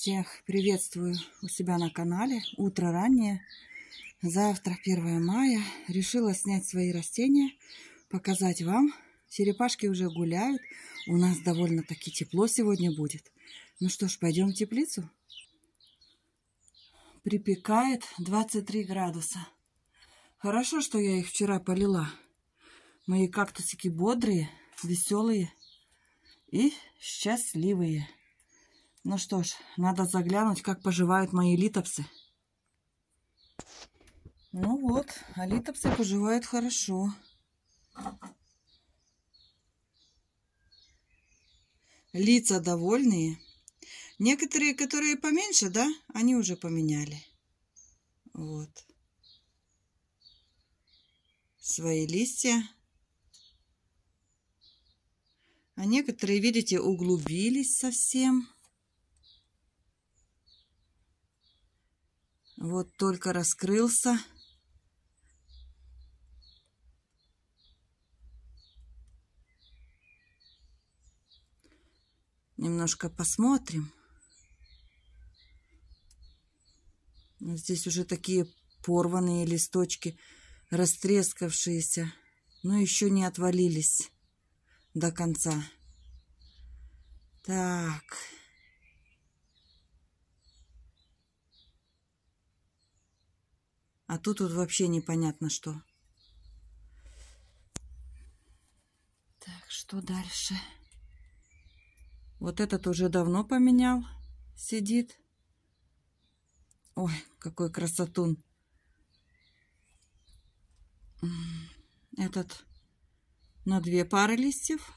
Всех приветствую у себя на канале. Утро раннее. Завтра 1 мая. Решила снять свои растения, показать вам. Черепашки уже гуляют. У нас довольно-таки тепло сегодня будет. Ну что ж, пойдем в теплицу. Припекает 23 градуса. Хорошо, что я их вчера полила. Мои кактусики бодрые, веселые и счастливые. Ну что ж, надо заглянуть, как поживают мои литопсы. Ну вот, а литопсы поживают хорошо. Лица довольные. Некоторые, которые поменьше, да, они уже поменяли. Вот. Свои листья. А некоторые, видите, углубились совсем. Вот только раскрылся. Немножко посмотрим. Здесь уже такие порванные листочки, растрескавшиеся, но еще не отвалились до конца. Так... А тут вот вообще непонятно что. Так, что дальше? Вот этот уже давно поменял. Сидит. Ой, какой красотун. Этот на две пары листьев.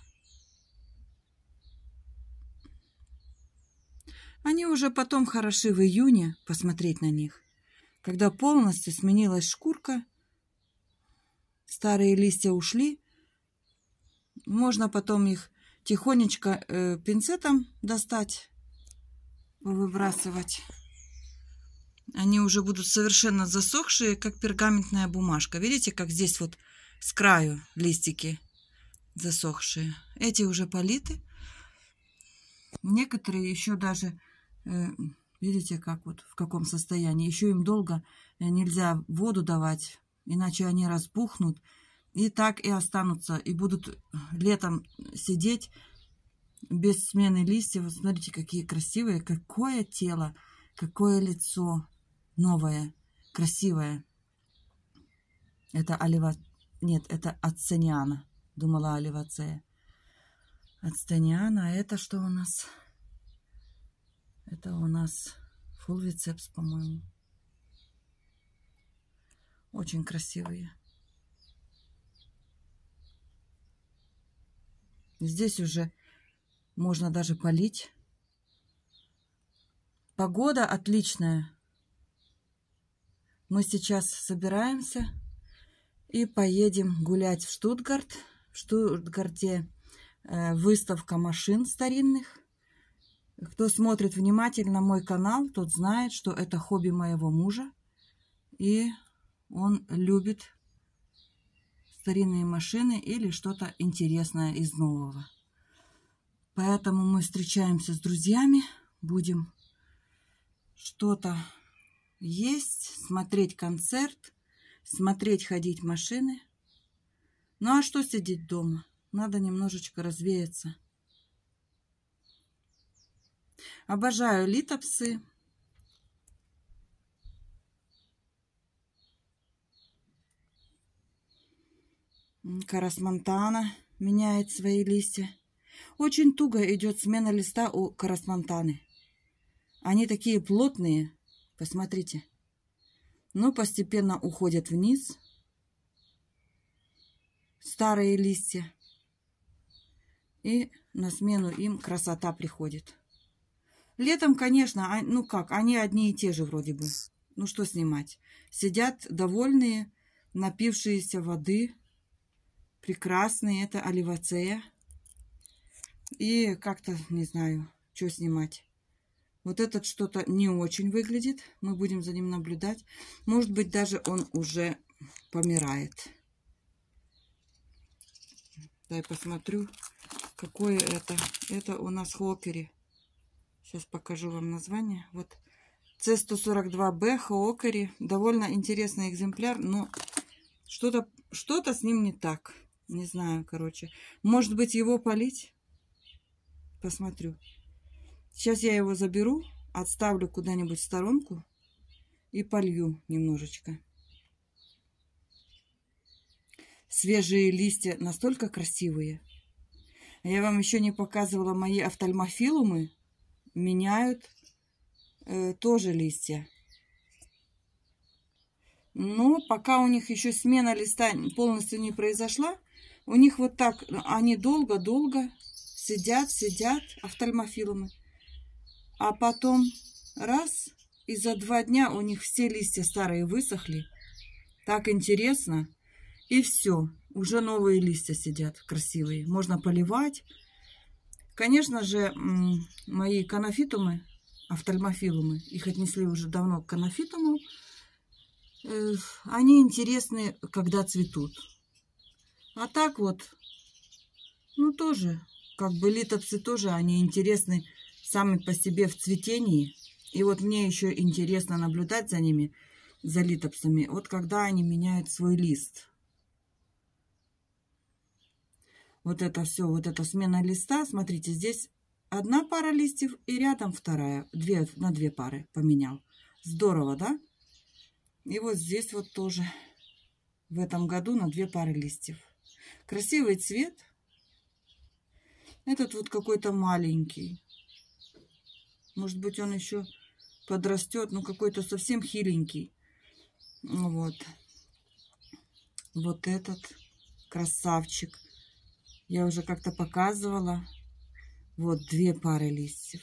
Они уже потом хороши в июне посмотреть на них. Когда полностью сменилась шкурка, старые листья ушли. Можно потом их тихонечко э, пинцетом достать, выбрасывать. Они уже будут совершенно засохшие, как пергаментная бумажка. Видите, как здесь вот с краю листики засохшие. Эти уже политы. Некоторые еще даже э, Видите, как вот, в каком состоянии. Еще им долго э, нельзя воду давать, иначе они разбухнут. И так и останутся, и будут летом сидеть без смены листьев. Вот смотрите, какие красивые, какое тело, какое лицо новое, красивое. Это олива... Нет, это ацениана, думала оливацея. Ацтаниана, а это что у нас? Это у нас фулвицепс, по-моему. Очень красивые. Здесь уже можно даже полить. Погода отличная. Мы сейчас собираемся и поедем гулять в Штутгарт. В Штутгарте э, выставка машин старинных. Кто смотрит внимательно мой канал, тот знает, что это хобби моего мужа. И он любит старинные машины или что-то интересное из нового. Поэтому мы встречаемся с друзьями, будем что-то есть, смотреть концерт, смотреть ходить машины. Ну а что сидеть дома? Надо немножечко развеяться. Обожаю литопсы. Карас меняет свои листья. Очень туго идет смена листа у карасмонтаны. Они такие плотные. Посмотрите. Но ну, постепенно уходят вниз. Старые листья. И на смену им красота приходит. Летом, конечно, а, ну как, они одни и те же вроде бы. Ну что снимать? Сидят довольные, напившиеся воды, прекрасные, это оливацея. И как-то, не знаю, что снимать. Вот этот что-то не очень выглядит. Мы будем за ним наблюдать. Может быть, даже он уже помирает. Дай посмотрю, какое это. Это у нас хокери. Сейчас покажу вам название. Вот C142B Хоокери. Довольно интересный экземпляр, но что-то что, -то, с ним не так. Не знаю, короче. Может быть, его полить? Посмотрю. Сейчас я его заберу, отставлю куда-нибудь в сторонку и полью немножечко. Свежие листья настолько красивые. Я вам еще не показывала мои офтальмофилумы меняют э, тоже листья. Но пока у них еще смена листа полностью не произошла, у них вот так, они долго-долго сидят, сидят, офтальмофиломы. А потом раз, и за два дня у них все листья старые высохли. Так интересно. И все, уже новые листья сидят красивые. Можно поливать. Конечно же, мои канофитумы, офтальмофилумы, их отнесли уже давно к канофитуму, э, они интересны, когда цветут. А так вот, ну тоже, как бы литопсы тоже, они интересны сами по себе в цветении. И вот мне еще интересно наблюдать за ними, за литопсами, вот когда они меняют свой лист – вот это все, вот эта смена листа, смотрите, здесь одна пара листьев и рядом вторая, две, на две пары поменял. Здорово, да? И вот здесь вот тоже в этом году на две пары листьев. Красивый цвет. Этот вот какой-то маленький. Может быть, он еще подрастет, но какой-то совсем хиленький. Вот. Вот этот красавчик. Я уже как-то показывала. Вот две пары листьев.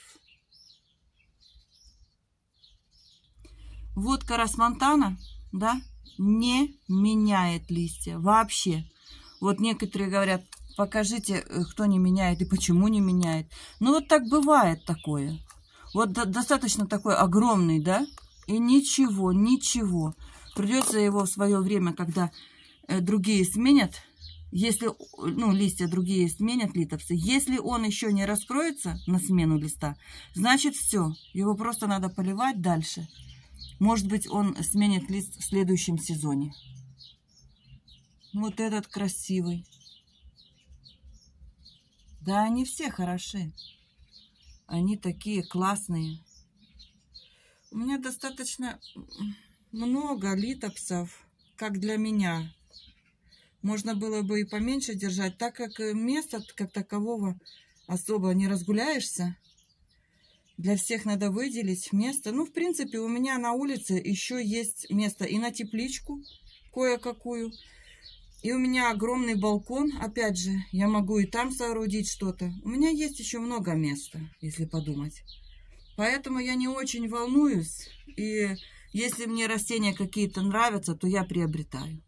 Вот корас Монтана, да, не меняет листья вообще. Вот некоторые говорят, покажите, кто не меняет и почему не меняет. Ну вот так бывает такое. Вот достаточно такой огромный, да, и ничего, ничего. Придется его в свое время, когда э, другие сменят, если ну, листья другие сменят литовцы, если он еще не раскроется на смену листа, значит все, его просто надо поливать дальше. Может быть, он сменит лист в следующем сезоне. Вот этот красивый. Да, они все хороши. Они такие классные. У меня достаточно много литопсов, как для меня. Можно было бы и поменьше держать, так как э, места как такового особо не разгуляешься. Для всех надо выделить место. Ну, в принципе, у меня на улице еще есть место и на тепличку кое-какую. И у меня огромный балкон, опять же, я могу и там соорудить что-то. У меня есть еще много места, если подумать. Поэтому я не очень волнуюсь. И если мне растения какие-то нравятся, то я приобретаю.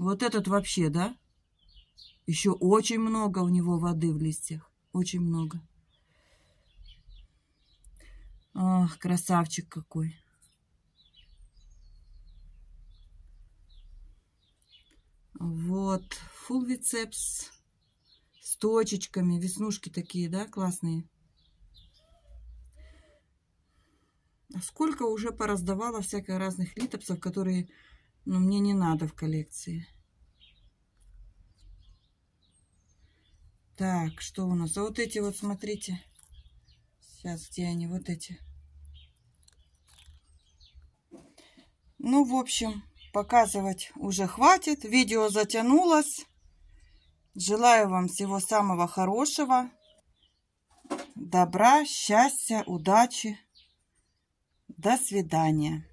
Вот этот вообще, да? Еще очень много у него воды в листьях. Очень много. Ах, красавчик какой. Вот, фулвицепс с точечками, веснушки такие, да, классные. А сколько уже пораздавала всяких разных литопсов, которые но мне не надо в коллекции. Так, что у нас? А вот эти вот, смотрите. Сейчас, где они? Вот эти. Ну, в общем, показывать уже хватит. Видео затянулось. Желаю вам всего самого хорошего. Добра, счастья, удачи. До свидания.